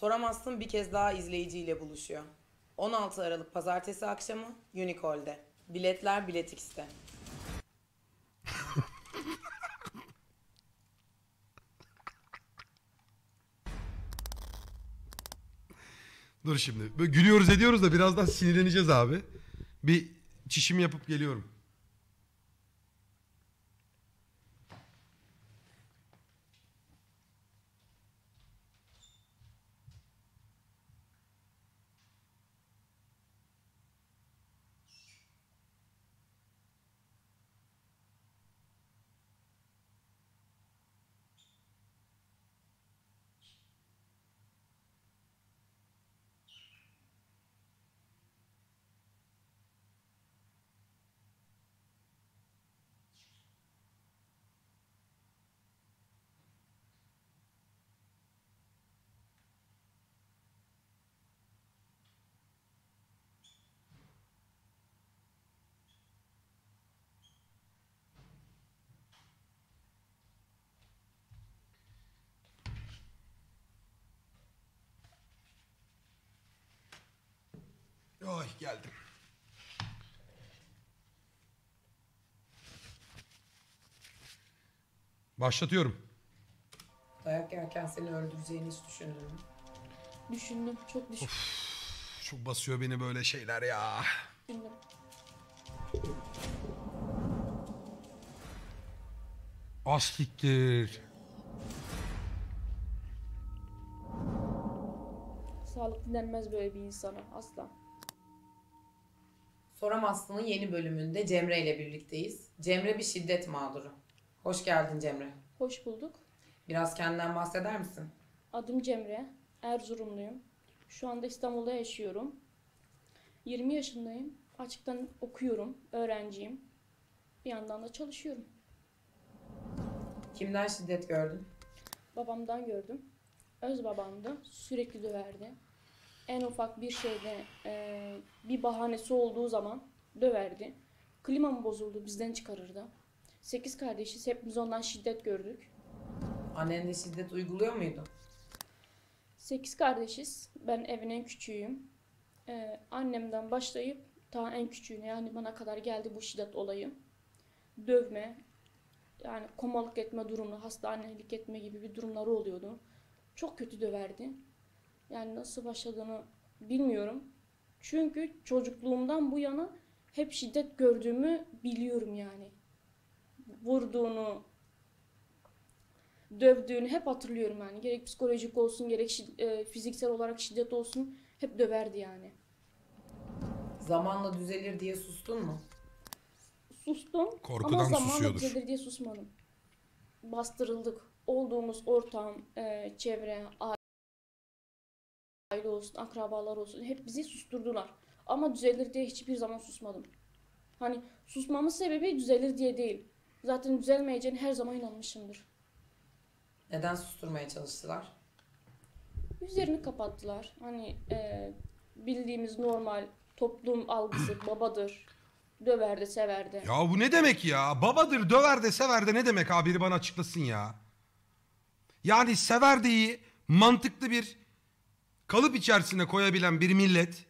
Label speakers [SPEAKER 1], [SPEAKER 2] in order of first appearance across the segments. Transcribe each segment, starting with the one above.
[SPEAKER 1] Soramazsın bir kez daha izleyiciyle buluşuyor. 16 Aralık Pazartesi akşamı Unicol'de. Biletler Biletix'te. Dur şimdi. Böyle gülüyoruz ediyoruz da birazdan sinirleneceğiz abi. Bir çişimi yapıp geliyorum. Ay geldim. Başlatıyorum.
[SPEAKER 2] Dayak yerken seni öldüreceğini hiç düşündün Düşündüm. Çok düşündüm. Of,
[SPEAKER 1] çok basıyor beni böyle şeyler ya. Düşündüm. Astiktir.
[SPEAKER 2] Sağlık dinlenmez böyle bir insana asla. Soramazsın'ın yeni bölümünde Cemre ile birlikteyiz. Cemre bir şiddet mağduru. Hoş geldin Cemre. Hoş bulduk. Biraz kendinden bahseder misin? Adım Cemre. Erzurumluyum. Şu anda İstanbul'da yaşıyorum. 20 yaşındayım. Açıktan okuyorum. Öğrenciyim. Bir yandan da çalışıyorum. Kimden şiddet gördün? Babamdan gördüm. Öz babamdı. Sürekli döverdi en ufak bir şeyde e, bir bahanesi olduğu zaman döverdi. Klima mı bozuldu bizden çıkarırdı. Sekiz kardeşiz hepimiz ondan şiddet gördük. Annen de şiddet uyguluyor muydu? Sekiz kardeşiz. Ben evin en küçüğüyüm. Ee, annemden başlayıp ta en küçüğüne yani bana kadar geldi bu şiddet olayı. Dövme, yani komalık etme durumu, hastanelik etme gibi bir durumları oluyordu. Çok kötü döverdi. Yani nasıl başladığını bilmiyorum. Çünkü çocukluğumdan bu yana hep şiddet gördüğümü biliyorum yani. Vurduğunu, dövdüğünü hep hatırlıyorum yani. Gerek psikolojik olsun, gerek şiddet, e, fiziksel olarak şiddet olsun hep döverdi yani. Zamanla düzelir diye sustun mu? Sustum Korkudan ama zamanla susuyordur. düzelir diye susmadım. Bastırıldık. Olduğumuz ortam, e, çevre, aile aile olsun, akrabalar olsun hep bizi susturdular. Ama düzelir diye hiçbir zaman susmadım. Hani susmamın sebebi düzelir diye değil. Zaten düzelmeyeceğine her zaman inanmışımdır. Neden susturmaya çalıştılar? Üzerini kapattılar. Hani e, bildiğimiz normal toplum algısı babadır. Döver de sever de.
[SPEAKER 1] Ya bu ne demek ya? Babadır döver de sever de ne demek abi biri bana açıklasın ya. Yani sever de iyi, mantıklı bir kalıp içerisine koyabilen bir millet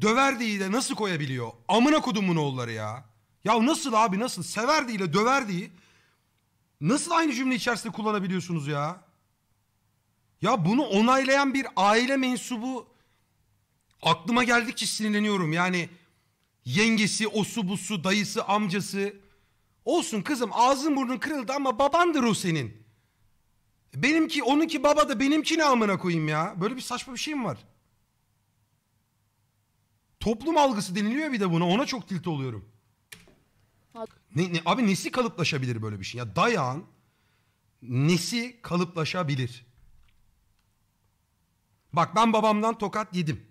[SPEAKER 1] döverdiği de nasıl koyabiliyor? Amına kodumun oğulları ya. Ya nasıl abi nasıl? Severdiği ile döverdiği nasıl aynı cümle içerisinde kullanabiliyorsunuz ya? Ya bunu onaylayan bir aile mensubu aklıma geldikçe sinirleniyorum. Yani yengesi, osu, busu, dayısı, amcası. Olsun kızım ağzın burnun kırıldı ama babandır o senin. Benimki onunki baba da benimki ne amına koyayım ya. Böyle bir saçma bir şey mi var? Toplum algısı deniliyor bir de buna. Ona çok tilt oluyorum. Ne, ne, abi nesi kalıplaşabilir böyle bir şey? Ya dayan, nesi kalıplaşabilir? Bak ben babamdan tokat yedim.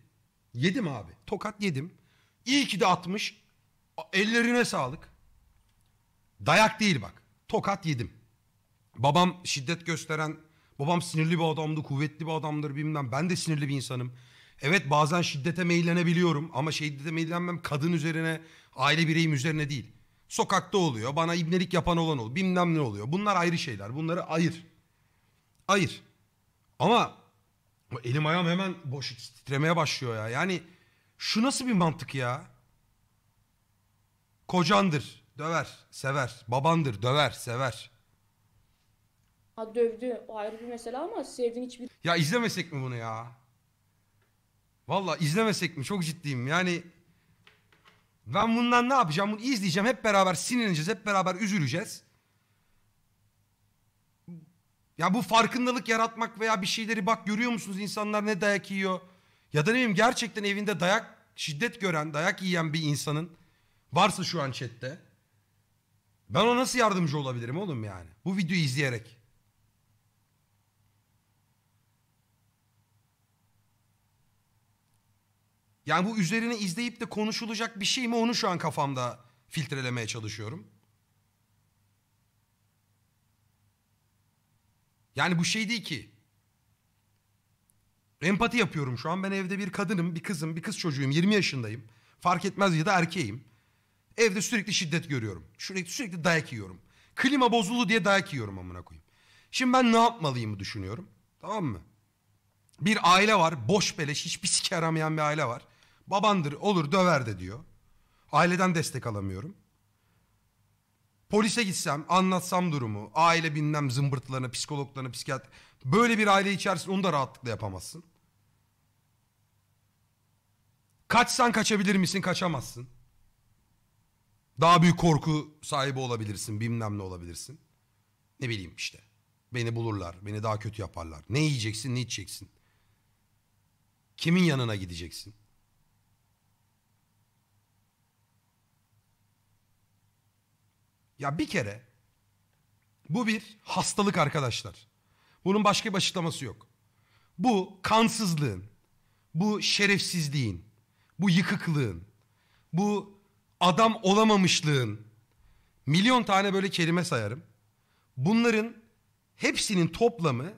[SPEAKER 1] Yedim abi. Tokat yedim. İyi ki de atmış. Ellerine sağlık. Dayak değil bak. Tokat yedim. Babam şiddet gösteren, babam sinirli bir adamdı, kuvvetli bir adamdır bilmem. Ben de sinirli bir insanım. Evet bazen şiddete meyillenebiliyorum ama şiddete meyillenmem kadın üzerine, aile bireyim üzerine değil. Sokakta oluyor, bana ibnelik yapan olan oluyor, bilmem ne oluyor. Bunlar ayrı şeyler, bunları ayır. Ayır. Ama elim ayağım hemen boş titremeye başlıyor ya. Yani şu nasıl bir mantık ya? Kocandır, döver, sever. Babandır, döver, sever.
[SPEAKER 2] Ha dövdü. O ayrı bir mesele ama sevdiğin hiçbir...
[SPEAKER 1] Ya izlemesek mi bunu ya? Valla izlemesek mi? Çok ciddiyim. Yani ben bundan ne yapacağım? Bunu izleyeceğim. Hep beraber sinirleneceğiz. Hep beraber üzüleceğiz. Ya bu farkındalık yaratmak veya bir şeyleri bak görüyor musunuz? insanlar ne dayak yiyor? Ya da ne bileyim gerçekten evinde dayak, şiddet gören, dayak yiyen bir insanın varsa şu an chatte. Ben ona nasıl yardımcı olabilirim oğlum yani? Bu videoyu izleyerek. Yani bu üzerine izleyip de konuşulacak bir şey mi onu şu an kafamda filtrelemeye çalışıyorum. Yani bu şey değil ki. Empati yapıyorum şu an. Ben evde bir kadınım, bir kızım, bir kız çocuğuyum. 20 yaşındayım. Fark etmez ya da erkeğim. Evde sürekli şiddet görüyorum. Sürekli sürekli dayak yiyorum. Klima bozuldu diye dayak yiyorum amına koyayım. Şimdi ben ne yapmalıyım düşünüyorum. Tamam mı? Bir aile var. Boş beleş hiçbir sike aramayan bir aile var. Babandır olur döver de diyor. Aileden destek alamıyorum. Polise gitsem anlatsam durumu aile bilmem zımbırtlarına psikologlarına psikiyat böyle bir aile içerisinde onu da rahatlıkla yapamazsın. Kaçsan kaçabilir misin kaçamazsın. Daha büyük korku sahibi olabilirsin bilmem ne olabilirsin. Ne bileyim işte beni bulurlar beni daha kötü yaparlar ne yiyeceksin ne içeceksin. Kimin yanına gideceksin? Ya bir kere bu bir hastalık arkadaşlar. Bunun başka bir açıklaması yok. Bu kansızlığın, bu şerefsizliğin, bu yıkıklığın, bu adam olamamışlığın, milyon tane böyle kelime sayarım. Bunların hepsinin toplamı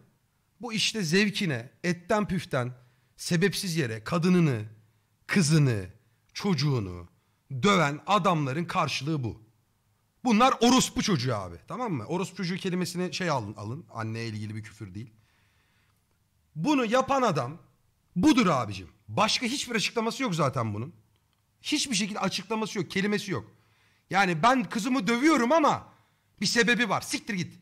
[SPEAKER 1] bu işte zevkine, etten püften, sebepsiz yere kadınını, kızını, çocuğunu döven adamların karşılığı bu. Bunlar orospu çocuğu abi. Tamam mı? Orospu çocuğu kelimesini şey alın alın. Anneye ilgili bir küfür değil. Bunu yapan adam budur abicim. Başka hiçbir açıklaması yok zaten bunun. Hiçbir şekilde açıklaması yok, kelimesi yok. Yani ben kızımı dövüyorum ama bir sebebi var. Siktir git.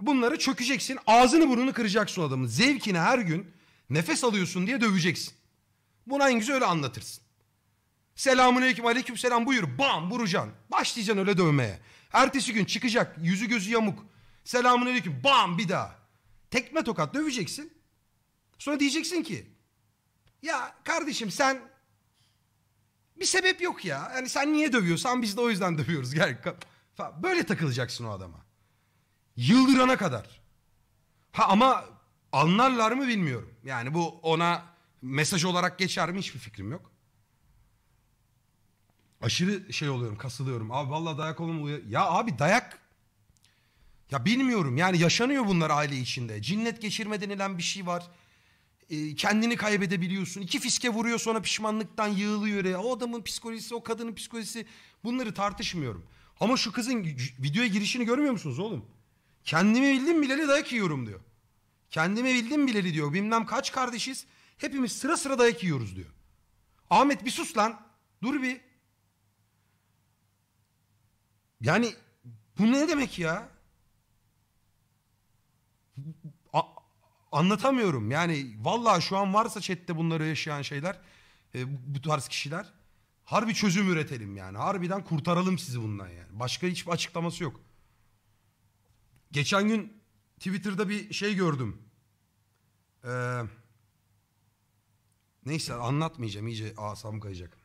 [SPEAKER 1] Bunları çökeceksin. Ağzını burnunu kıracaksın adamın. Zevkine her gün nefes alıyorsun diye döveceksin. Bunu en güzel öyle anlatırsın. Selamun aleyküm aleyküm selam buyur. Bam vuracaksın. Başlayacaksın öyle dövmeye. Ertesi gün çıkacak yüzü gözü yamuk. Selamun aleyküm bam bir daha. Tekme tokat döveceksin. Sonra diyeceksin ki ya kardeşim sen bir sebep yok ya. Yani sen niye dövüyorsan biz de o yüzden dövüyoruz. Gel. Böyle takılacaksın o adama. Yıldırana kadar. Ha ama anlarlar mı bilmiyorum. Yani bu ona mesaj olarak geçer mi hiçbir fikrim yok. Aşırı şey oluyorum, kasılıyorum. Abi vallahi dayak olur mu? Ya abi dayak ya bilmiyorum yani yaşanıyor bunlar aile içinde. Cinnet geçirme denilen bir şey var. Ee, kendini kaybedebiliyorsun. İki fiske vuruyor sonra pişmanlıktan yığılıyor. Ya. O adamın psikolojisi, o kadının psikolojisi bunları tartışmıyorum. Ama şu kızın videoya girişini görmüyor musunuz oğlum? Kendimi bildim bileli dayak yiyorum diyor. Kendimi bildim bileli diyor. Bilmem kaç kardeşiz. Hepimiz sıra sıra dayak yiyoruz diyor. Ahmet bir sus lan. Dur bir. Yani bu ne demek ya? A anlatamıyorum. Yani vallahi şu an varsa chatte bunları yaşayan şeyler, e, bu tarz kişiler. Harbi çözüm üretelim yani. Harbiden kurtaralım sizi bundan yani. Başka hiçbir açıklaması yok. Geçen gün Twitter'da bir şey gördüm. Ee, neyse anlatmayacağım iyice asam kayacak.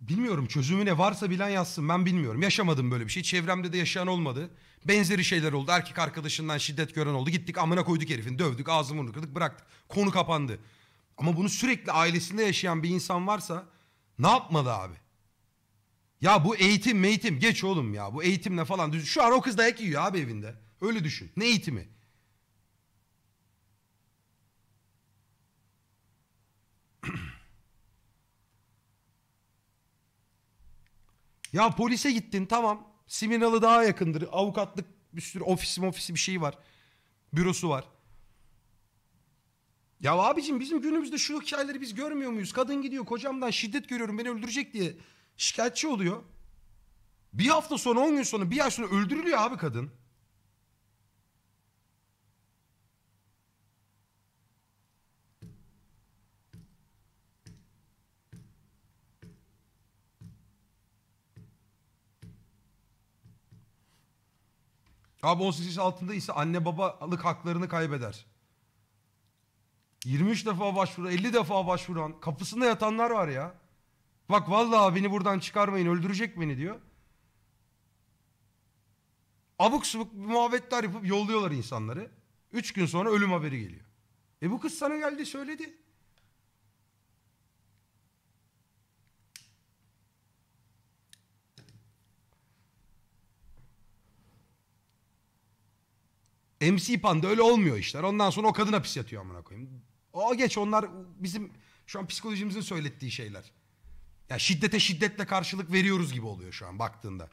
[SPEAKER 1] Bilmiyorum çözümü ne varsa bilen yazsın ben bilmiyorum. Yaşamadım böyle bir şey. Çevremde de yaşayan olmadı. Benzeri şeyler oldu. Erkek arkadaşından şiddet gören oldu. Gittik amına koyduk herifin dövdük ağzını burnunu kırdık bıraktık. Konu kapandı. Ama bunu sürekli ailesinde yaşayan bir insan varsa ne yapmalı abi? Ya bu eğitim meğitim geç oğlum ya bu eğitimle falan. Şu an o kız dayak yiyor abi evinde. Öyle düşün. Ne eğitimi? Ya polise gittin tamam. Siminalı daha yakındır. Avukatlık bir sürü ofisi ofisi bir şey var. Bürosu var. Ya abicim bizim günümüzde şu hikayeleri biz görmüyor muyuz? Kadın gidiyor kocamdan şiddet görüyorum beni öldürecek diye şikayetçi oluyor. Bir hafta sonra 10 gün sonra bir ay sonra öldürülüyor abi kadın. Abi 18 yaş altında ise anne babalık haklarını kaybeder. 23 defa başvuru, 50 defa başvuran, kapısında yatanlar var ya. Bak vallahi beni buradan çıkarmayın öldürecek beni diyor. Abuk subuk muhabbetler yapıp yolluyorlar insanları. Üç gün sonra ölüm haberi geliyor. E bu kız sana geldi söyledi. MC Panda öyle olmuyor işler. Ondan sonra o kadın hapis yatıyor amına koyayım. O geç onlar bizim şu an psikolojimizin söylettiği şeyler. Ya şiddete şiddetle karşılık veriyoruz gibi oluyor şu an baktığında.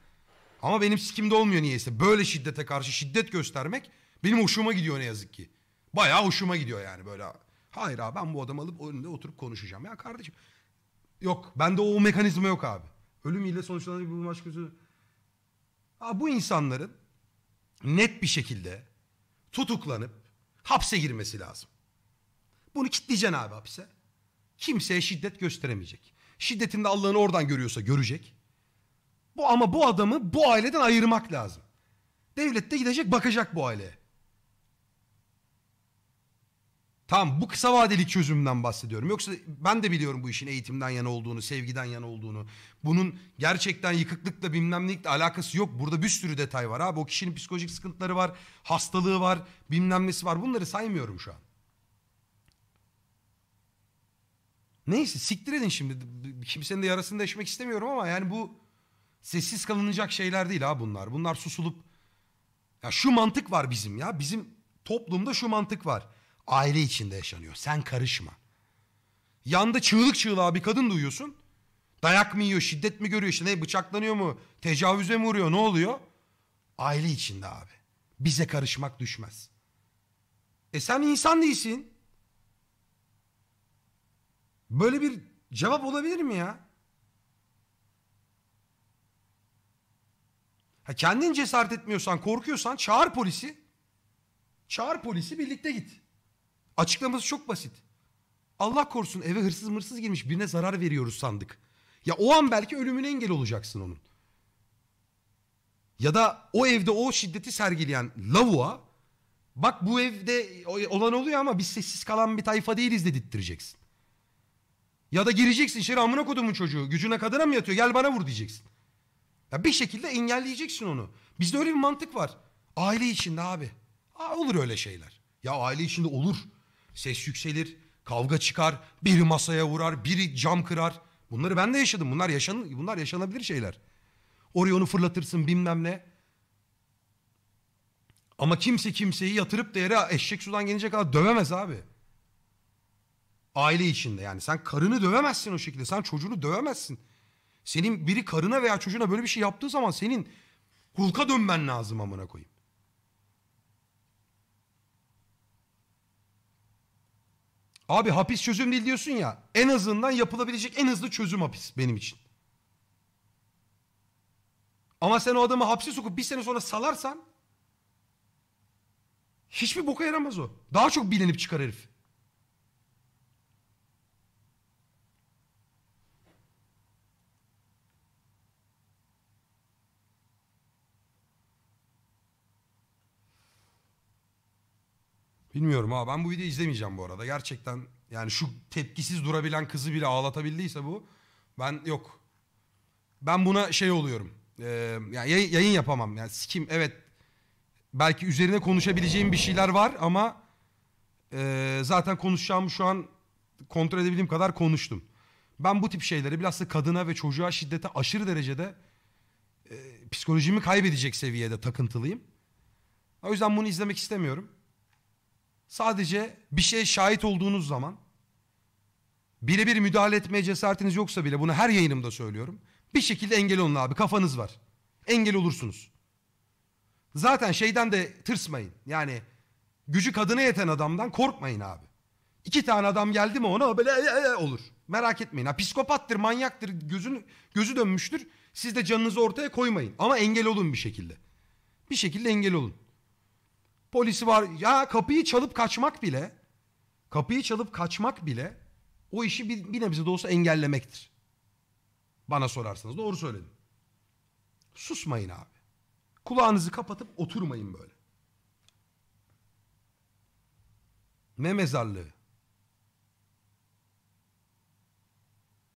[SPEAKER 1] Ama benim sikimde olmuyor niyeyse. Böyle şiddete karşı şiddet göstermek benim hoşuma gidiyor ne yazık ki. Bayağı hoşuma gidiyor yani böyle. Hayır abi ben bu adamı alıp önünde oturup konuşacağım. Ya kardeşim yok bende o mekanizma yok abi. Ölüm ile sonuçlanan bir maç gözü. bu insanların net bir şekilde tutuklanıp hapse girmesi lazım. Bunu kitleyeceksin abi hapse. Kimseye şiddet gösteremeyecek. Şiddetin de Allah'ını oradan görüyorsa görecek. Bu ama bu adamı bu aileden ayırmak lazım. Devlet de gidecek bakacak bu aileye. Tamam bu kısa vadeli çözümden bahsediyorum. Yoksa ben de biliyorum bu işin eğitimden yana olduğunu, sevgiden yana olduğunu. Bunun gerçekten yıkıklıkla bilmem nelikle alakası yok. Burada bir sürü detay var abi. O kişinin psikolojik sıkıntıları var, hastalığı var, bilmem nesi var. Bunları saymıyorum şu an. Neyse siktir edin şimdi. Kimsenin de yarasını deşmek istemiyorum ama yani bu sessiz kalınacak şeyler değil ha bunlar. Bunlar susulup ya şu mantık var bizim ya. Bizim toplumda şu mantık var aile içinde yaşanıyor. Sen karışma. Yanda çığlık çığlığa bir kadın duyuyorsun. Dayak mı yiyor, şiddet mi görüyor, işte ne bıçaklanıyor mu, tecavüze mi uğruyor, ne oluyor? Aile içinde abi. Bize karışmak düşmez. E sen insan değilsin. Böyle bir cevap olabilir mi ya? Ha kendin cesaret etmiyorsan, korkuyorsan çağır polisi. Çağır polisi birlikte git. Açıklaması çok basit. Allah korusun eve hırsız mırsız girmiş birine zarar veriyoruz sandık. Ya o an belki ölümüne engel olacaksın onun. Ya da o evde o şiddeti sergileyen lavuğa bak bu evde olan oluyor ama biz sessiz kalan bir tayfa değiliz dedirttireceksin. Ya da gireceksin içeri amına kodumun çocuğu gücüne kadına mı yatıyor gel bana vur diyeceksin. Ya bir şekilde engelleyeceksin onu. Bizde öyle bir mantık var. Aile içinde abi. Aa, olur öyle şeyler. Ya aile içinde olur. Ses yükselir, kavga çıkar, biri masaya vurar, biri cam kırar. Bunları ben de yaşadım. Bunlar yaşan bunlar yaşanabilir şeyler. Oraya onu fırlatırsın bilmem ne. Ama kimse kimseyi yatırıp da yere eşek sudan gelince kadar dövemez abi. Aile içinde yani sen karını dövemezsin o şekilde. Sen çocuğunu dövemezsin. Senin biri karına veya çocuğuna böyle bir şey yaptığı zaman senin kulka dönmen lazım amına koyayım. Abi hapis çözüm değil diyorsun ya. En azından yapılabilecek en hızlı çözüm hapis benim için. Ama sen o adamı hapse sokup bir sene sonra salarsan hiçbir boka yaramaz o. Daha çok bilinip çıkar herif. Bilmiyorum ama ben bu videoyu izlemeyeceğim bu arada. Gerçekten yani şu tepkisiz durabilen kızı bile ağlatabildiyse bu ben yok. Ben buna şey oluyorum. Ee, yani yayın, yayın yapamam. Yani sikim evet belki üzerine konuşabileceğim bir şeyler var ama e, zaten konuşacağım şu an kontrol edebildiğim kadar konuştum. Ben bu tip şeyleri bilhassa kadına ve çocuğa şiddete aşırı derecede e, psikolojimi kaybedecek seviyede takıntılıyım. O yüzden bunu izlemek istemiyorum. Sadece bir şeye şahit olduğunuz zaman birebir müdahale etmeye cesaretiniz yoksa bile bunu her yayınımda söylüyorum. Bir şekilde engel olun abi kafanız var. Engel olursunuz. Zaten şeyden de tırsmayın. Yani gücü kadına yeten adamdan korkmayın abi. İki tane adam geldi mi ona böyle e, e, olur. Merak etmeyin. Ha, psikopattır, manyaktır, gözün, gözü dönmüştür. Siz de canınızı ortaya koymayın. Ama engel olun bir şekilde. Bir şekilde engel olun. Polisi var. Ya kapıyı çalıp kaçmak bile kapıyı çalıp kaçmak bile o işi bir, bir nebze de olsa engellemektir. Bana sorarsanız doğru söyledim. Susmayın abi. Kulağınızı kapatıp oturmayın böyle. Ne mezarlığı?